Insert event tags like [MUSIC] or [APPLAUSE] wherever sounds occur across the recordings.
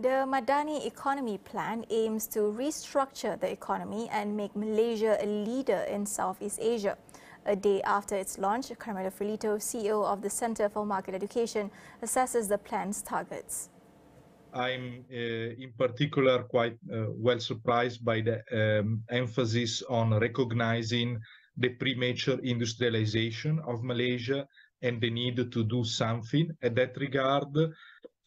The Madani Economy Plan aims to restructure the economy and make Malaysia a leader in Southeast Asia. A day after its launch, Carmelo Frilito, CEO of the Center for Market Education, assesses the plan's targets. I'm uh, in particular quite uh, well surprised by the um, emphasis on recognizing the premature industrialization of Malaysia and the need to do something at that regard.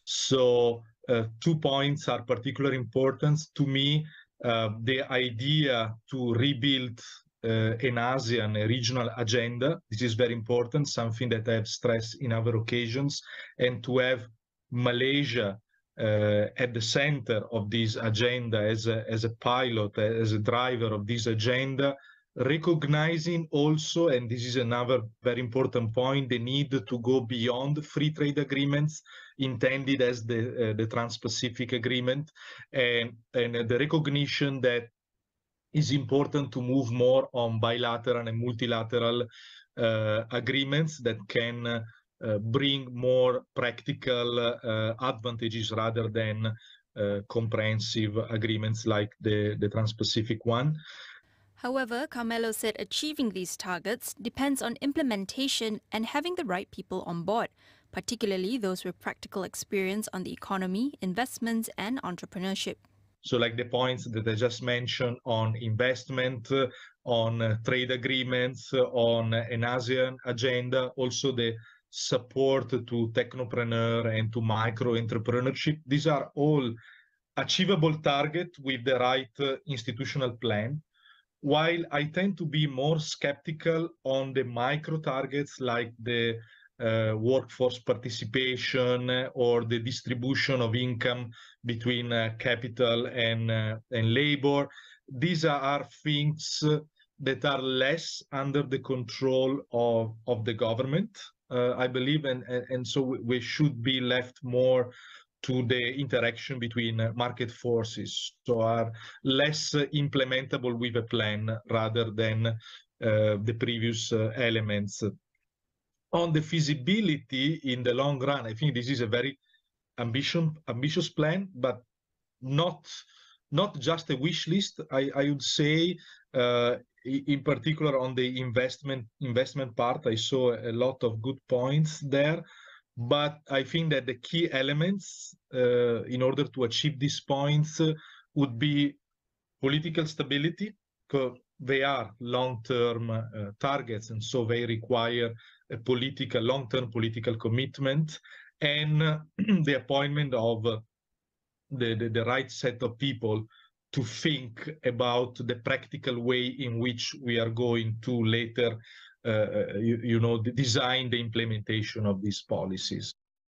So uh, two points are particular importance to me. Uh, the idea to rebuild uh, an ASEAN a regional agenda. This is very important, something that I have stressed in other occasions, and to have Malaysia uh, at the center of this agenda as a, as a pilot, as a driver of this agenda, recognizing also, and this is another very important point, the need to go beyond free trade agreements intended as the, uh, the Trans-Pacific Agreement, and, and the recognition that is important to move more on bilateral and multilateral uh, agreements that can uh, bring more practical uh, advantages rather than uh, comprehensive agreements like the, the Trans-Pacific one. However, Carmelo said achieving these targets depends on implementation and having the right people on board, particularly those with practical experience on the economy, investments, and entrepreneurship. So, like the points that I just mentioned on investment, on uh, trade agreements, on uh, an ASEAN agenda, also the support to technopreneur and to micro entrepreneurship. These are all achievable targets with the right uh, institutional plan while I tend to be more skeptical on the micro targets like the uh, workforce participation or the distribution of income between uh, capital and uh, and labor, these are things that are less under the control of of the government. Uh, I believe, and and so we should be left more to the interaction between market forces, so are less implementable with a plan rather than uh, the previous uh, elements. On the feasibility in the long run, I think this is a very ambition, ambitious plan, but not not just a wish list. I, I would say, uh, in particular on the investment investment part, I saw a lot of good points there. But I think that the key elements uh, in order to achieve these points uh, would be political stability, because they are long-term uh, targets, and so they require a political, long-term political commitment, and uh, [CLEARS THROAT] the appointment of uh, the, the, the right set of people to think about the practical way in which we are going to later uh, uh, you, you know, design the implementation of these policies.